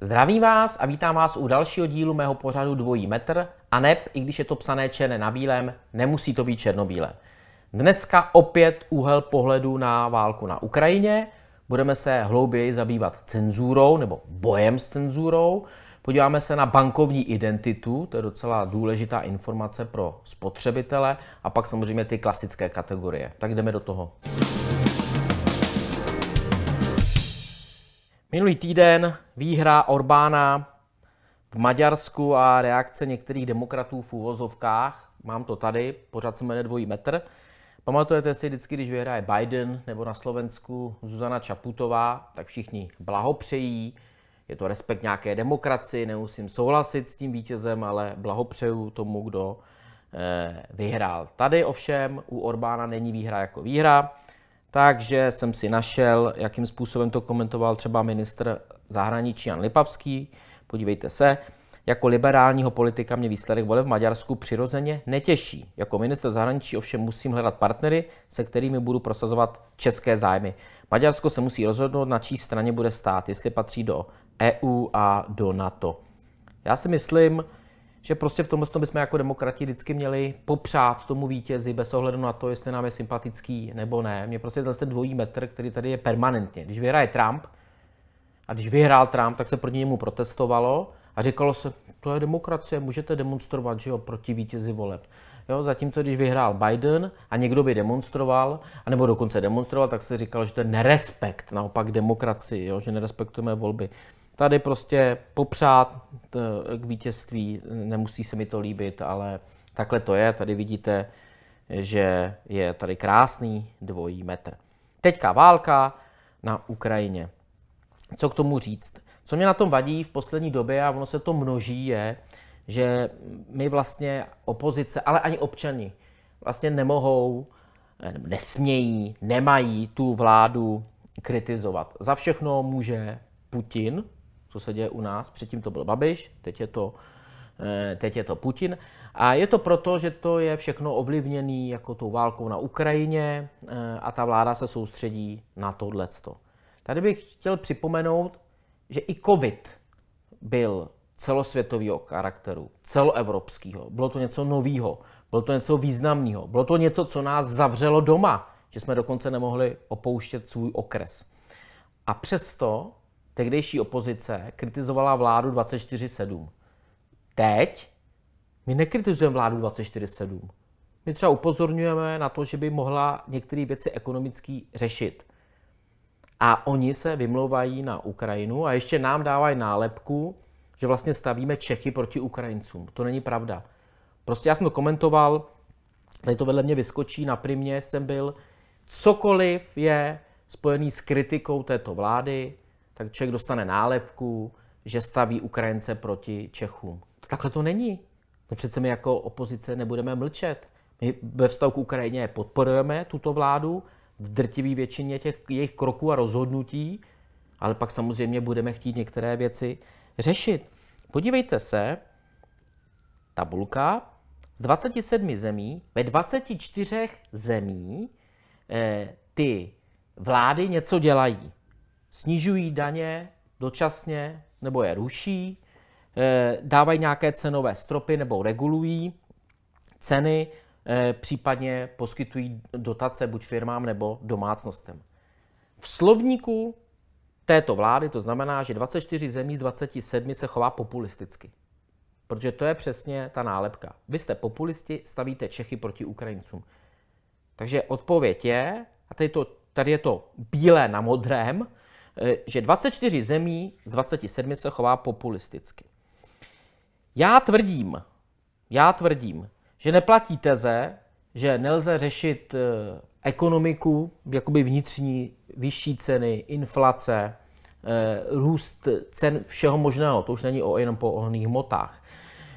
Zdravím vás a vítám vás u dalšího dílu mého pořadu Dvojí metr a neb, i když je to psané černé na bílém, nemusí to být černobílé. Dneska opět úhel pohledu na válku na Ukrajině, Budeme se hlouběji zabývat cenzurou nebo bojem s cenzurou. Podíváme se na bankovní identitu, to je docela důležitá informace pro spotřebitele a pak samozřejmě ty klasické kategorie. Tak jdeme do toho. Minulý týden výhra Orbána v Maďarsku a reakce některých demokratů v úvozovkách, mám to tady, pořád se jmenuje dvojí metr, Pamatujete si vždycky, když vyhraje Biden nebo na Slovensku Zuzana Čaputová, tak všichni blahopřejí, je to respekt nějaké demokracii, nemusím souhlasit s tím vítězem, ale blahopřeju tomu, kdo eh, vyhrál. Tady ovšem u Orbána není výhra jako výhra, takže jsem si našel, jakým způsobem to komentoval třeba ministr zahraničí Jan Lipavský. Podívejte se. Jako liberálního politika mě výsledek vole v Maďarsku přirozeně netěší. Jako minister zahraničí ovšem musím hledat partnery, se kterými budu prosazovat české zájmy. Maďarsko se musí rozhodnout, na čí straně bude stát, jestli patří do EU a do NATO. Já si myslím, že prostě v tomhle bychom jako demokrati vždycky měli popřát tomu vítězi bez ohledu na to, jestli nám je sympatický nebo ne. Mě prostě ten dvojí metr, který tady je permanentně. Když vyhraje Trump, a když vyhrál Trump, tak se proti němu protestovalo, a říkalo se, to je demokracie, můžete demonstrovat že jo, proti vítězi voleb. Jo, zatímco když vyhrál Biden a někdo by demonstroval, anebo dokonce demonstroval, tak se říkal, že to je nerespekt naopak demokracii, jo, že nerespektujeme volby. Tady prostě popřát k vítězství, nemusí se mi to líbit, ale takhle to je. Tady vidíte, že je tady krásný dvojí metr. Teďka válka na Ukrajině. Co k tomu říct? Co mě na tom vadí v poslední době, a ono se to množí, je, že my vlastně opozice, ale ani občani, vlastně nemohou, eh, nesmějí, nemají tu vládu kritizovat. Za všechno může Putin, co se děje u nás, předtím to byl Babiš, teď je to, eh, teď je to Putin. A je to proto, že to je všechno ovlivněné jako tou válkou na Ukrajině eh, a ta vláda se soustředí na tohleto. Tady bych chtěl připomenout, že i COVID byl celosvětového charakteru, celoevropského. Bylo to něco nového, bylo to něco významného, bylo to něco, co nás zavřelo doma, že jsme dokonce nemohli opouštět svůj okres. A přesto tehdejší opozice kritizovala vládu 24-7. Teď my nekritizujeme vládu 24-7. My třeba upozorňujeme na to, že by mohla některé věci ekonomické řešit. A oni se vymlouvají na Ukrajinu a ještě nám dávají nálepku, že vlastně stavíme Čechy proti Ukrajincům. To není pravda. Prostě já jsem to komentoval, tady to vedle mě vyskočí, na primě jsem byl. Cokoliv je spojený s kritikou této vlády, tak člověk dostane nálepku, že staví Ukrajince proti Čechům. To takhle to není. No přece my jako opozice nebudeme mlčet. My ve vztahu k Ukrajině podporujeme tuto vládu, v drtivé většině těch jejich kroků a rozhodnutí, ale pak samozřejmě budeme chtít některé věci řešit. Podívejte se, tabulka z 27 zemí, ve 24 zemí eh, ty vlády něco dělají. Snižují daně dočasně nebo je ruší, eh, dávají nějaké cenové stropy nebo regulují ceny, Eh, případně poskytují dotace buď firmám nebo domácnostem. V slovníku této vlády to znamená, že 24 zemí z 27 se chová populisticky. Protože to je přesně ta nálepka. Vy jste populisti, stavíte Čechy proti Ukrajincům. Takže odpověď je, a tady, to, tady je to bílé na modrém, eh, že 24 zemí z 27 se chová populisticky. Já tvrdím, já tvrdím, že neplatí teze, že nelze řešit eh, ekonomiku, jakoby vnitřní vyšší ceny, inflace, eh, růst cen všeho možného, to už není o jenom po ohných hmotách,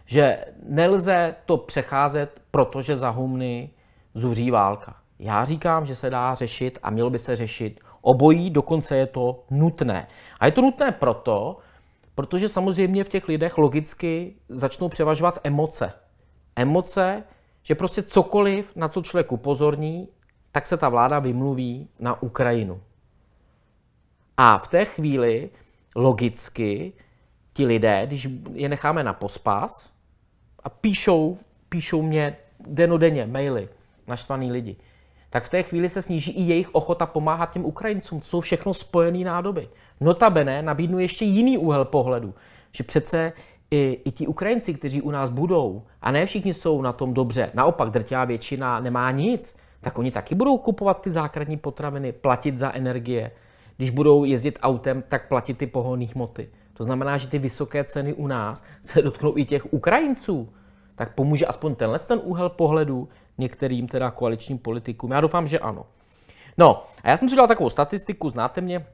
že nelze to přecházet, protože za humny zuří válka. Já říkám, že se dá řešit a mělo by se řešit obojí, dokonce je to nutné. A je to nutné proto, protože samozřejmě v těch lidech logicky začnou převažovat emoce emoce, že prostě cokoliv na to člověku pozorní, tak se ta vláda vymluví na Ukrajinu. A v té chvíli logicky ti lidé, když je necháme na pospas a píšou, píšou mě denodenně maily, naštvaný lidi, tak v té chvíli se sníží i jejich ochota pomáhat těm Ukrajincům. To jsou všechno spojené nádoby. Notabene nabídnu ještě jiný úhel pohledu, že přece i, i ti Ukrajinci, kteří u nás budou, a ne všichni jsou na tom dobře, naopak drtivá většina nemá nic, tak oni taky budou kupovat ty základní potraviny, platit za energie. Když budou jezdit autem, tak platit ty pohonné hmoty. To znamená, že ty vysoké ceny u nás se dotknou i těch Ukrajinců. Tak pomůže aspoň tenhle ten úhel pohledu některým teda koaličním politikům. Já doufám, že ano. No, a já jsem si dal takovou statistiku, znáte mě,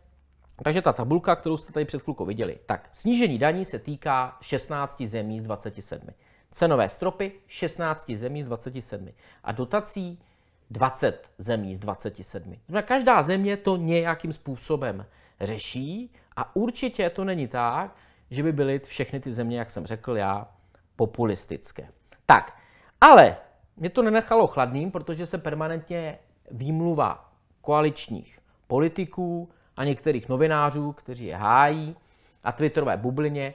takže ta tabulka, kterou jste tady před chvilkou viděli, tak snížení daní se týká 16 zemí z 27. Cenové stropy 16 zemí z 27. A dotací 20 zemí z 27. každá země to nějakým způsobem řeší a určitě to není tak, že by byly všechny ty země, jak jsem řekl já, populistické. Tak, ale mě to nenechalo chladným, protože se permanentně výmluva koaličních politiků a některých novinářů, kteří je hájí, a Twitterové bublině,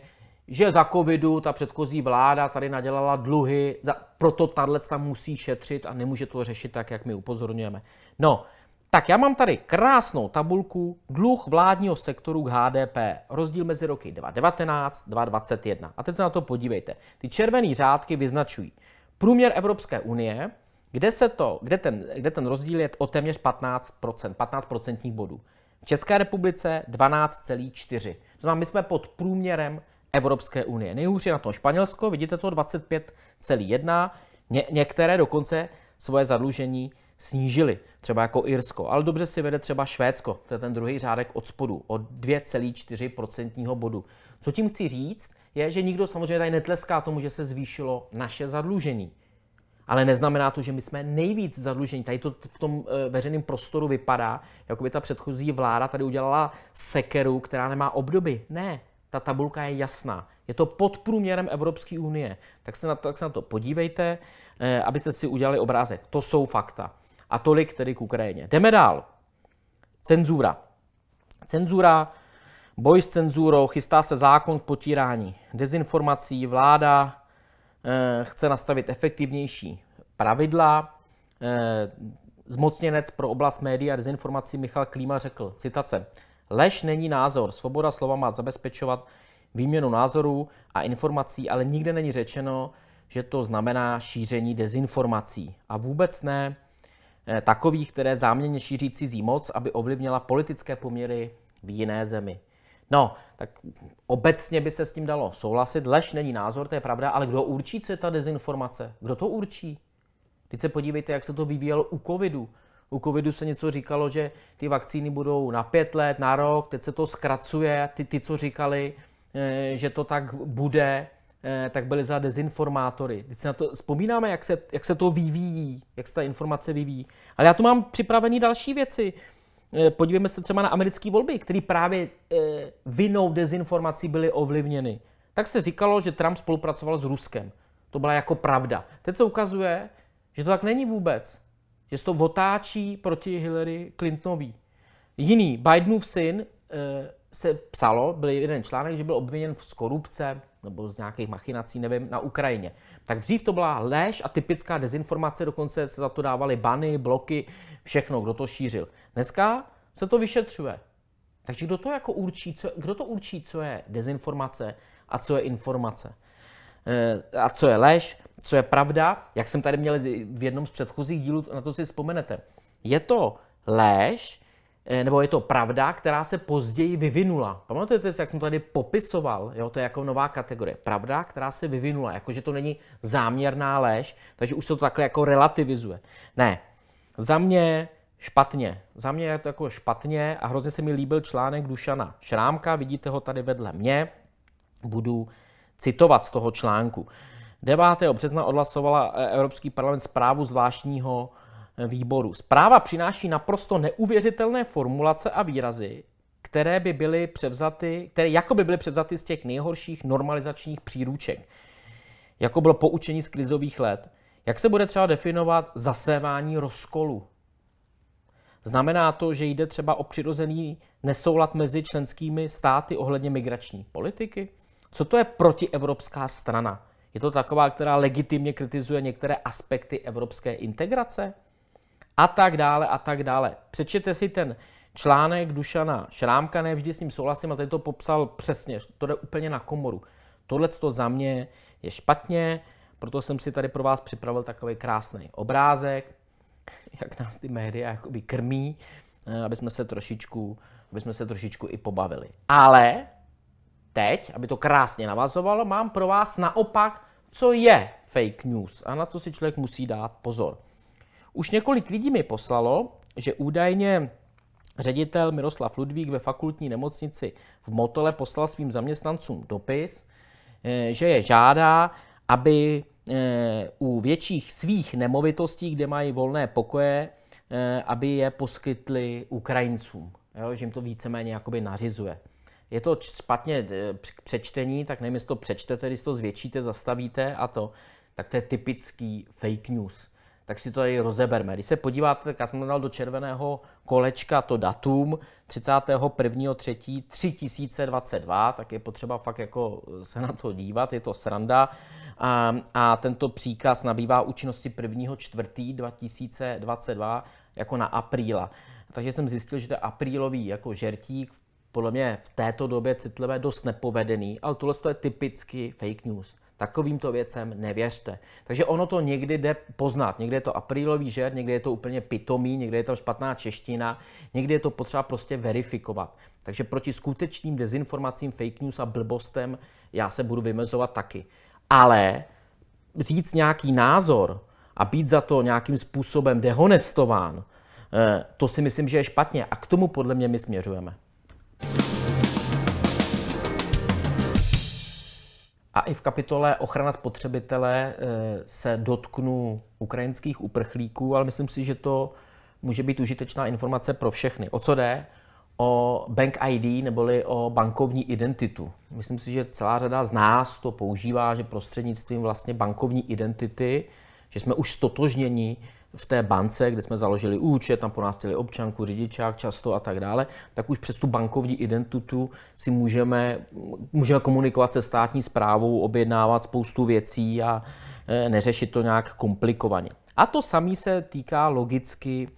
že za covidu ta předchozí vláda tady nadělala dluhy, za, proto tahle tam musí šetřit a nemůže to řešit tak, jak my upozorňujeme. No, tak já mám tady krásnou tabulku dluh vládního sektoru k HDP, rozdíl mezi roky 2019 2021. A teď se na to podívejte. Ty červené řádky vyznačují průměr Evropské unie, kde, se to, kde, ten, kde ten rozdíl je o téměř 15%, 15% bodů. V České republice 12,4. To znamená, my jsme pod průměrem Evropské unie. Nejhůř je na tom Španělsko, vidíte to 25,1. Ně- některé dokonce svoje zadlužení snížily, třeba jako Irsko, ale dobře si vede třeba Švédsko, to je ten druhý řádek od spodu, o 2,4% bodu. Co tím chci říct, je, že nikdo samozřejmě tady netleská tomu, že se zvýšilo naše zadlužení ale neznamená to, že my jsme nejvíc zadlužení. Tady to v tom eh, veřejném prostoru vypadá, jako by ta předchozí vláda tady udělala sekeru, která nemá obdoby. Ne, ta tabulka je jasná. Je to pod průměrem Evropské unie. Tak se, na to, tak se na to podívejte, eh, abyste si udělali obrázek. To jsou fakta. A tolik tedy k Ukrajině. Jdeme dál. Cenzura. Cenzura, boj s cenzurou, chystá se zákon k potírání dezinformací, vláda Eh, chce nastavit efektivnější pravidla. Eh, zmocněnec pro oblast médií a dezinformací Michal Klíma řekl, citace, Lež není názor, svoboda slova má zabezpečovat výměnu názorů a informací, ale nikde není řečeno, že to znamená šíření dezinformací. A vůbec ne eh, takových, které záměně šíří cizí moc, aby ovlivnila politické poměry v jiné zemi. No, tak obecně by se s tím dalo souhlasit. Lež není názor, to je pravda, ale kdo určí, co je ta dezinformace? Kdo to určí? Teď se podívejte, jak se to vyvíjelo u covidu. U covidu se něco říkalo, že ty vakcíny budou na pět let, na rok, teď se to zkracuje, ty, ty co říkali, eh, že to tak bude, eh, tak byly za dezinformátory. Teď se na to vzpomínáme, jak se, jak se to vyvíjí, jak se ta informace vyvíjí. Ale já tu mám připravený další věci. Eh, podívejme se třeba na americké volby, které právě eh, vinou dezinformací byly ovlivněny. Tak se říkalo, že Trump spolupracoval s Ruskem. To byla jako pravda. Teď se ukazuje, že to tak není vůbec. Že se to otáčí proti Hillary Clintonový. Jiný, Bidenův syn, eh, se psalo, byl jeden článek, že byl obviněn z korupce, nebo z nějakých machinací, nevím, na Ukrajině. Tak dřív to byla lež a typická dezinformace, dokonce se za to dávaly bany, bloky, všechno, kdo to šířil. Dneska se to vyšetřuje. Takže kdo to, jako určí, co, kdo to určí, co je dezinformace a co je informace? Eh, a co je lež, co je pravda, jak jsem tady měl v jednom z předchozích dílů, na to si vzpomenete. Je to lež, Eh, nebo je to pravda, která se později vyvinula. Pamatujete si, jak jsem to tady popisoval, jo? to je jako nová kategorie. Pravda, která se vyvinula, jakože to není záměrná lež, takže už se to takhle jako relativizuje. Ne, za mě špatně. Za mě je to jako špatně a hrozně se mi líbil článek Dušana Šrámka, vidíte ho tady vedle mě, budu citovat z toho článku. 9. března odhlasovala eh, Evropský parlament zprávu zvláštního výboru. Zpráva přináší naprosto neuvěřitelné formulace a výrazy, které by byly převzaty, které jako by byly převzaty z těch nejhorších normalizačních příruček, jako bylo poučení z krizových let. Jak se bude třeba definovat zasévání rozkolu? Znamená to, že jde třeba o přirozený nesoulad mezi členskými státy ohledně migrační politiky? Co to je protievropská strana? Je to taková, která legitimně kritizuje některé aspekty evropské integrace? a tak dále a tak dále. Přečtěte si ten článek Dušana Šrámka, ne vždy s ním souhlasím, ale tady to popsal přesně, to jde úplně na komoru. Tohle to za mě je špatně, proto jsem si tady pro vás připravil takový krásný obrázek, jak nás ty média jakoby krmí, eh, aby jsme se trošičku, aby jsme se trošičku i pobavili. Ale teď, aby to krásně navazovalo, mám pro vás naopak, co je fake news a na co si člověk musí dát pozor. Už několik lidí mi poslalo, že údajně ředitel Miroslav Ludvík ve fakultní nemocnici v Motole poslal svým zaměstnancům dopis, eh, že je žádá, aby eh, u větších svých nemovitostí, kde mají volné pokoje, eh, aby je poskytli Ukrajincům. Jo, že jim to víceméně jakoby nařizuje. Je to špatně přečtení, tak nevím, jestli to přečtete, když to zvětšíte, zastavíte a to, tak to je typický fake news tak si to tady rozeberme. Když se podíváte, tak já jsem dal do červeného kolečka to datum 31.3.3022, tak je potřeba fakt jako eh, se na to dívat, je to sranda. A, a tento příkaz nabývá účinnosti 1.4.2022 jako na apríla. Takže jsem zjistil, že to je aprílový jako žertík, podle mě v této době citlivé dost nepovedený, ale tohle je typicky fake news. Takovýmto věcem nevěřte. Takže ono to někdy jde poznat. Někdy je to aprílový žert, někdy je to úplně pitomý, někdy je tam špatná čeština, někdy je to potřeba prostě verifikovat. Takže proti skutečným dezinformacím, fake news a blbostem já se budu vymezovat taky. Ale říct nějaký názor a být za to nějakým způsobem dehonestován, eh, to si myslím, že je špatně. A k tomu podle mě my směřujeme. A i v kapitole ochrana spotřebitele eh, se dotknu ukrajinských uprchlíků, ale myslím si, že to může být užitečná informace pro všechny. O co jde? O Bank ID neboli o bankovní identitu. Myslím si, že celá řada z nás to používá, že prostřednictvím vlastně bankovní identity, že jsme už stotožněni v té bance, kde jsme založili účet, tam po nás chtěli občanku, řidičák často a tak dále, tak už přes tu bankovní identitu si můžeme, můžeme komunikovat se státní zprávou, objednávat spoustu věcí a e, neřešit to nějak komplikovaně. A to samé se týká logicky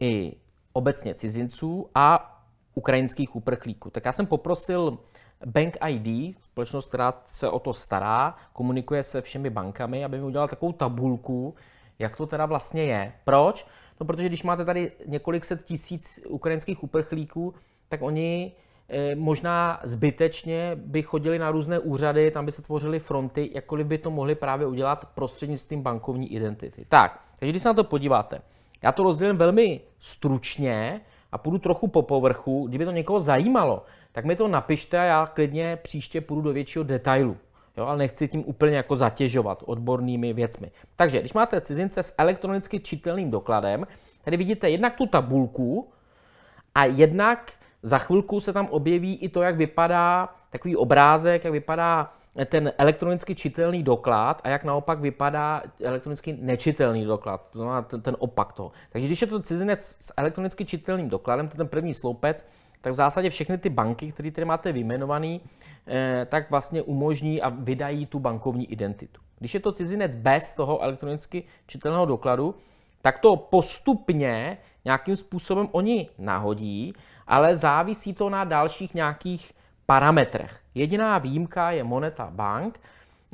i obecně cizinců a ukrajinských uprchlíků. Tak já jsem poprosil Bank ID, společnost, která se o to stará, komunikuje se všemi bankami, aby mi udělala takovou tabulku, jak to teda vlastně je. Proč? No protože když máte tady několik set tisíc ukrajinských uprchlíků, tak oni eh, možná zbytečně by chodili na různé úřady, tam by se tvořily fronty, jakkoliv by to mohli právě udělat prostřednictvím bankovní identity. Tak, takže když se na to podíváte, já to rozdělím velmi stručně a půjdu trochu po povrchu. Kdyby to někoho zajímalo, tak mi to napište a já klidně příště půjdu do většího detailu. Jo, ale nechci tím úplně jako zatěžovat odbornými věcmi. Takže když máte cizince s elektronicky čitelným dokladem, tady vidíte jednak tu tabulku a jednak za chvilku se tam objeví i to, jak vypadá takový obrázek, jak vypadá ten elektronicky čitelný doklad a jak naopak vypadá elektronicky nečitelný doklad, to znamená ten, ten opak toho. Takže když je to cizinec s elektronicky čitelným dokladem, to je ten první sloupec, tak v zásadě všechny ty banky, které tady máte vyjmenované, eh, tak vlastně umožní a vydají tu bankovní identitu. Když je to cizinec bez toho elektronicky čitelného dokladu, tak to postupně nějakým způsobem oni nahodí, ale závisí to na dalších nějakých parametrech. Jediná výjimka je moneta bank,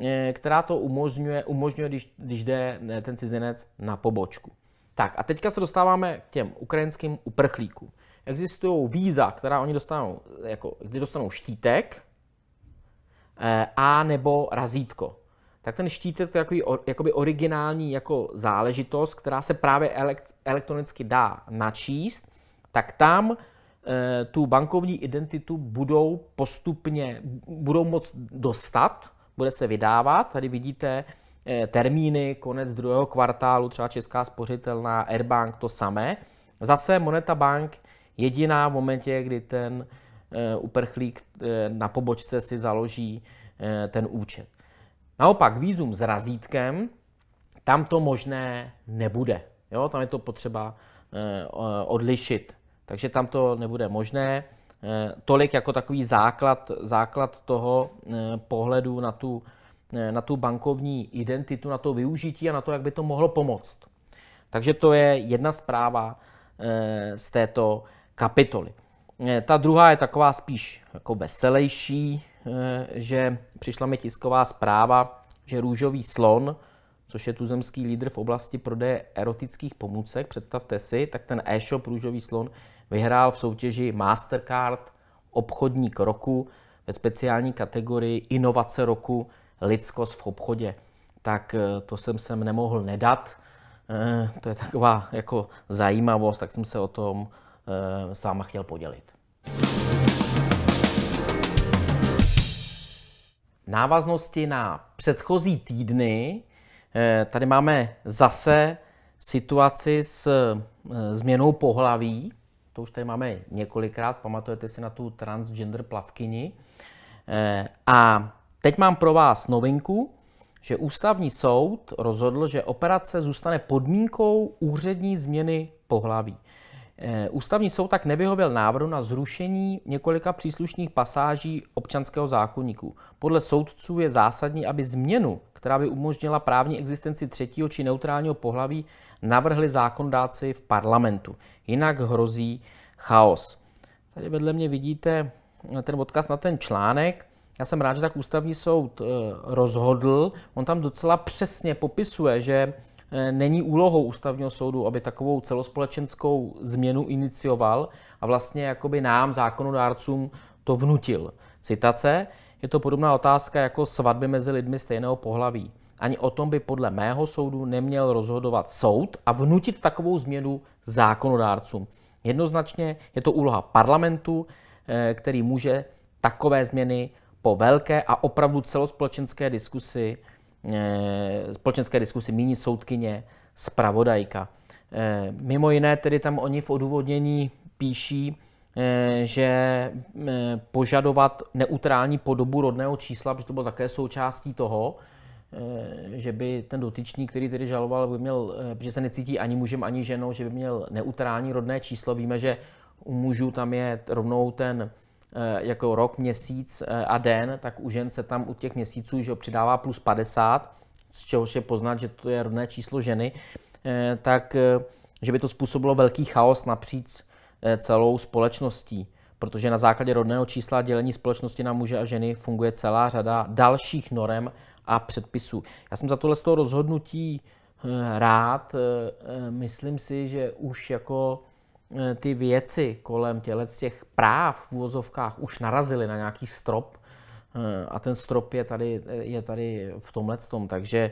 eh, která to umožňuje, umožňuje když, když jde eh, ten cizinec na pobočku. Tak a teďka se dostáváme k těm ukrajinským uprchlíkům existují víza, která oni dostanou, jako, kdy dostanou štítek eh, a nebo razítko. Tak ten štítek to je takový, jakoby originální jako záležitost, která se právě elektronicky dá načíst, tak tam eh, tu bankovní identitu budou postupně, budou moc dostat, bude se vydávat. Tady vidíte eh, termíny, konec druhého kvartálu, třeba Česká spořitelná, Airbank, to samé. Zase Moneta Bank jediná v momentě, kdy ten eh, uprchlík eh, na pobočce si založí eh, ten účet. Naopak výzum s razítkem, tam to možné nebude. Jo, tam je to potřeba odlišit. Takže tam to nebude možné. Tolik jako takový základ, základ toho pohledu na tu, na tu bankovní identitu, na to využití a na to, jak by to mohlo pomoct. Takže to je jedna zpráva z této kapitoly. Eh, ta druhá je taková spíš jako veselější, eh, že přišla mi tisková zpráva, že růžový slon, což je tuzemský lídr v oblasti prodeje erotických pomůcek, představte si, tak ten e-shop Růžový slon vyhrál v soutěži Mastercard obchodník roku ve speciální kategorii Inovace roku lidskost v obchodě. Tak eh, to jsem sem nemohl nedat. To je taková jako zajímavost, tak jsem se o tom váma eh, chtěl podělit. návaznosti na předchozí týdny eh, tady máme zase situaci s eh, změnou pohlaví. To už tady máme několikrát, pamatujete si na tu transgender plavkyni. A teď mám pro vás novinku, že ústavní soud rozhodl, že operace zůstane podmínkou úřední změny pohlaví. Eh, ústavní soud tak nevyhověl návrhu na zrušení několika příslušných pasáží občanského zákonníku. Podle soudců je zásadní, aby změnu, která by umožnila právní existenci třetího či neutrálního pohlaví, navrhli zákondáci v parlamentu. Jinak hrozí chaos. Tady vedle mě vidíte eh, ten odkaz na ten článek. Já jsem rád, že tak ústavní soud eh, rozhodl. On tam docela přesně popisuje, že Eh, není úlohou ústavního soudu, aby takovou celospolečenskou změnu inicioval a vlastně jakoby nám, zákonodárcům, to vnutil. Citace, je to podobná otázka jako svatby mezi lidmi stejného pohlaví. Ani o tom by podle mého soudu neměl rozhodovat soud a vnutit takovou změnu zákonodárcům. Jednoznačně je to úloha parlamentu, eh, který může takové změny po velké a opravdu celospolečenské diskusi Eh, společenské diskusy míní soudkyně, spravodajka. Eh, mimo jiné tedy tam oni v odůvodnění píší, eh, že požadovat neutrální podobu rodného čísla, protože to bylo také součástí toho, že by ten dotyčný, který tedy žaloval, by měl, že se necítí ani mužem, ani ženou, že by měl neutrální rodné číslo. Víme, že u mužů tam je rovnou ten Eh, jako rok, měsíc eh, a den, tak u žen se tam u těch měsíců že přidává plus 50, z čehož je poznat, že to je rodné číslo ženy, eh, tak že by to způsobilo velký chaos napříč celou společností protože na základě rodného čísla dělení společnosti na muže a ženy funguje celá řada dalších norem a předpisů. Já jsem za tohle z toho rozhodnutí rád. Myslím si, že už jako Eh, ty věci kolem tělec těch práv v úvozovkách už narazily na nějaký strop eh, a ten strop je tady, eh, je tady v tomhle tom, takže,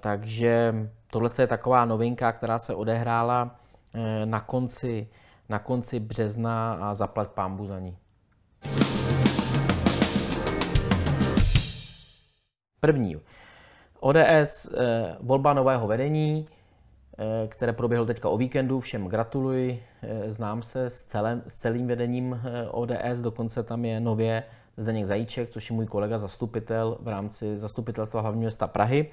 takže tohle je taková novinka, která se odehrála na konci, na konci března a zaplat pámbu za ní. První. ODS, volba nového vedení, Eh, které proběhlo teďka o víkendu. Všem gratuluji, eh, znám se s, celém, s celým vedením eh, ODS, dokonce tam je nově Zdeněk Zajíček, což je můj kolega zastupitel v rámci zastupitelstva hlavního města Prahy.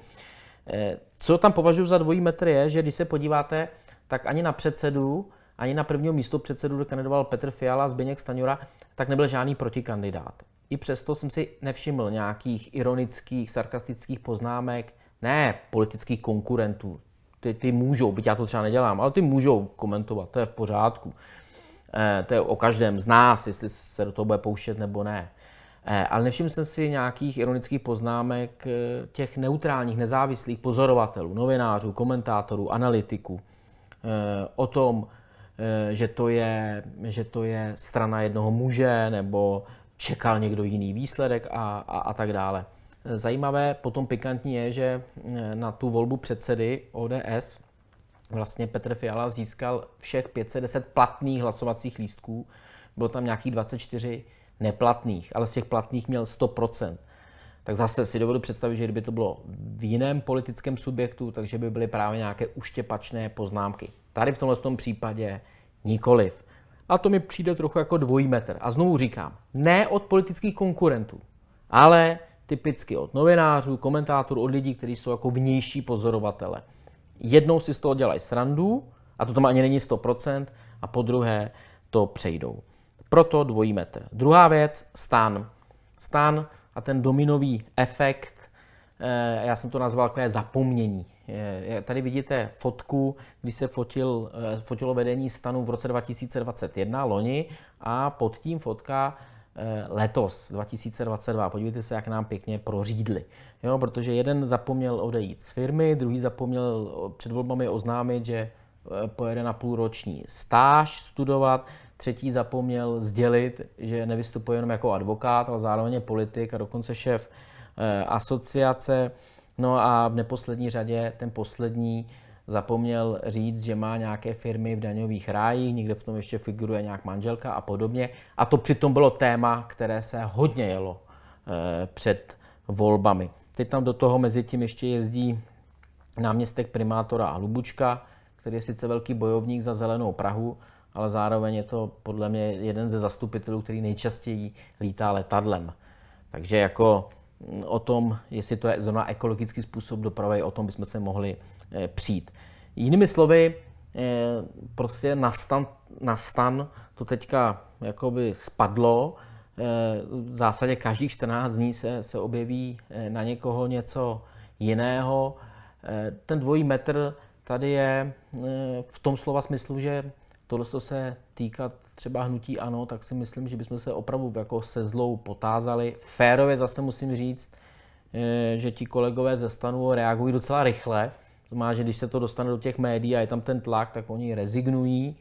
Co tam považuji za dvojí metr je, že když se podíváte, tak ani na předsedu, ani na prvního místo předsedu, kde kandidoval Petr Fiala, Zběněk Staňura, tak nebyl žádný protikandidát. I přesto jsem si nevšiml nějakých ironických, sarkastických poznámek, ne politických konkurentů, ty, ty můžou, byť já to třeba nedělám, ale ty můžou komentovat, to je v pořádku. E, to je o každém z nás, jestli se do toho bude pouštět nebo ne. E, ale nevšiml jsem si nějakých ironických poznámek eh, těch neutrálních, nezávislých pozorovatelů, novinářů, komentátorů, analytiků e, o tom, že to, je, že to je strana jednoho muže, nebo čekal někdo jiný výsledek a, a, a tak dále. Zajímavé potom pikantní je, že eh, na tu volbu předsedy ODS vlastně Petr Fiala získal všech 510 platných hlasovacích lístků, bylo tam nějakých 24 neplatných, ale z těch platných měl 100%. Tak zase si dovedu představit, že kdyby to bylo v jiném politickém subjektu, takže by byly právě nějaké uštěpačné poznámky. Tady v tomhle tom případě nikoliv. A to mi přijde trochu jako dvojí metr. A znovu říkám, ne od politických konkurentů, ale typicky od novinářů, komentátorů, od lidí, kteří jsou jako vnější pozorovatele. Jednou si z toho dělají srandu, a to tam ani není 100%, a po druhé to přejdou. Proto dvojí metr. Druhá věc, stan. Stan a ten dominový efekt, eh, já jsem to nazval takové zapomnění. Eh, tady vidíte fotku, kdy se fotil, eh, fotilo vedení stanu v roce 2021, loni, a pod tím fotka Eh, letos 2022. Podívejte se, jak nám pěkně prořídli. Jo, protože jeden zapomněl odejít z firmy, druhý zapomněl eh, před volbami oznámit, že eh, pojede na půlroční stáž studovat, třetí zapomněl sdělit, že nevystupuje jenom jako advokát, ale zároveň politik a dokonce šéf asociace. No a v neposlední řadě ten poslední zapomněl říct, že má nějaké firmy v daňových rájích, někde v tom ještě figuruje nějak manželka a podobně. A to přitom bylo téma, které se hodně jelo eh, před volbami. Teď tam do toho mezi tím ještě jezdí náměstek primátora a Lubučka, který je sice velký bojovník za zelenou Prahu, ale zároveň je to podle mě jeden ze zastupitelů, který nejčastěji lítá letadlem. Takže jako o tom, jestli to je zrovna ekologický způsob dopravy, o tom bychom se mohli eh, přijít. Jinými slovy, eh, prostě nastan, nastan, to teďka jakoby spadlo. Eh, v zásadě každých 14 dní se, se objeví na někoho něco jiného. Ten dvojí metr tady je v tom slova smyslu, že tohle se týkat třeba hnutí ano, tak si myslím, že bychom se opravdu jako se zlou potázali. Férově zase musím říct, eh, že ti kolegové ze stanu reagují docela rychle. Znamená, že když se to dostane do těch médií a je tam ten tlak, tak oni rezignují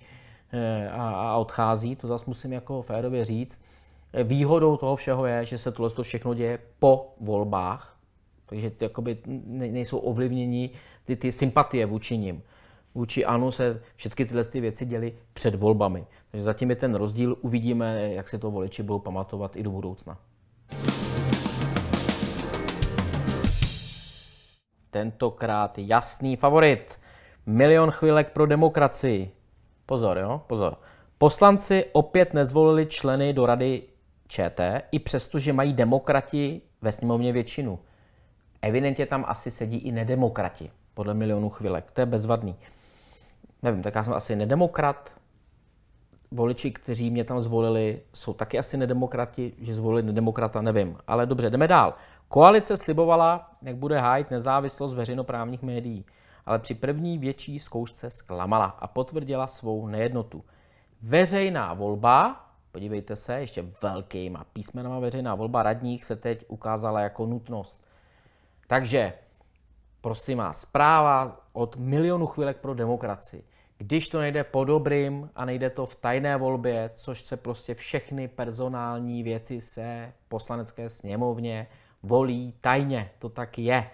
eh, a, odchází. To zase musím jako férově říct. Výhodou toho všeho je, že se tohle všechno děje po volbách, takže jakoby nejsou ovlivněni ty, ty sympatie vůči nim vůči ANO se všechny tyhle ty věci děly před volbami. Takže zatím je ten rozdíl, uvidíme, jak se to voliči budou pamatovat i do budoucna. Tentokrát jasný favorit. Milion chvílek pro demokracii. Pozor, jo, pozor. Poslanci opět nezvolili členy do rady ČT, i přesto, že mají demokrati ve sněmovně většinu. Evidentně tam asi sedí i nedemokrati, podle milionu chvílek. To je bezvadný nevím, tak já jsem asi nedemokrat. Voliči, kteří mě tam zvolili, jsou taky asi nedemokrati, že zvolili nedemokrata, nevím. Ale dobře, jdeme dál. Koalice slibovala, jak bude hájit nezávislost veřejnoprávních médií, ale při první větší zkoušce zklamala a potvrdila svou nejednotu. Veřejná volba, podívejte se, ještě velkýma písmenama veřejná volba radních se teď ukázala jako nutnost. Takže prosím vás, zpráva od milionu chvílek pro demokracii. Když to nejde po dobrým a nejde to v tajné volbě, což se prostě všechny personální věci se v poslanecké sněmovně volí tajně, to tak je.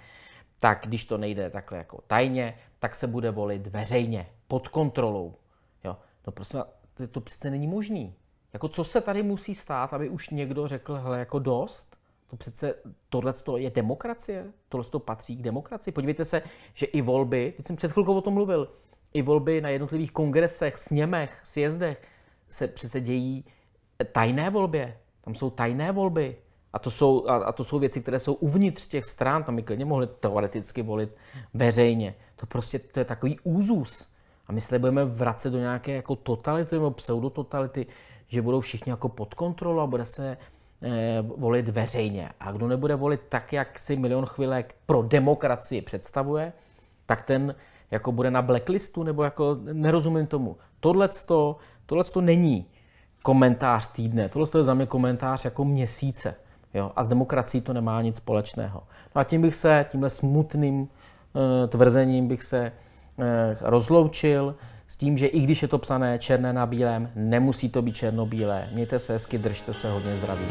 Tak když to nejde takhle jako tajně, tak se bude volit veřejně, pod kontrolou. Jo? No prosím, to přece není možný. Jako co se tady musí stát, aby už někdo řekl, hele, jako dost? To přece, tohle je demokracie, tohle patří k demokracii. Podívejte se, že i volby, teď jsem před chvilkou o tom mluvil, i volby na jednotlivých kongresech, sněmech, sjezdech se přece dějí tajné volbě. Tam jsou tajné volby. A to jsou, a, a to jsou věci, které jsou uvnitř těch stran, tam by klidně mohli teoreticky volit veřejně. To prostě to je takový úzus. A my se budeme vracet do nějaké jako totality nebo pseudototality, že budou všichni jako pod kontrolou a bude se Eh, volit veřejně. A kdo nebude volit tak, jak si milion chvilek pro demokracii představuje, tak ten jako bude na blacklistu, nebo jako nerozumím tomu. Tohle to není komentář týdne, tohle je za mě komentář jako měsíce. Jo? A s demokracií to nemá nic společného. No a tím bych se, tímhle smutným e, tvrzením bych se e, rozloučil s tím, že i když je to psané černé na bílém, nemusí to být černobílé. Mějte se hezky, držte se hodně zdraví.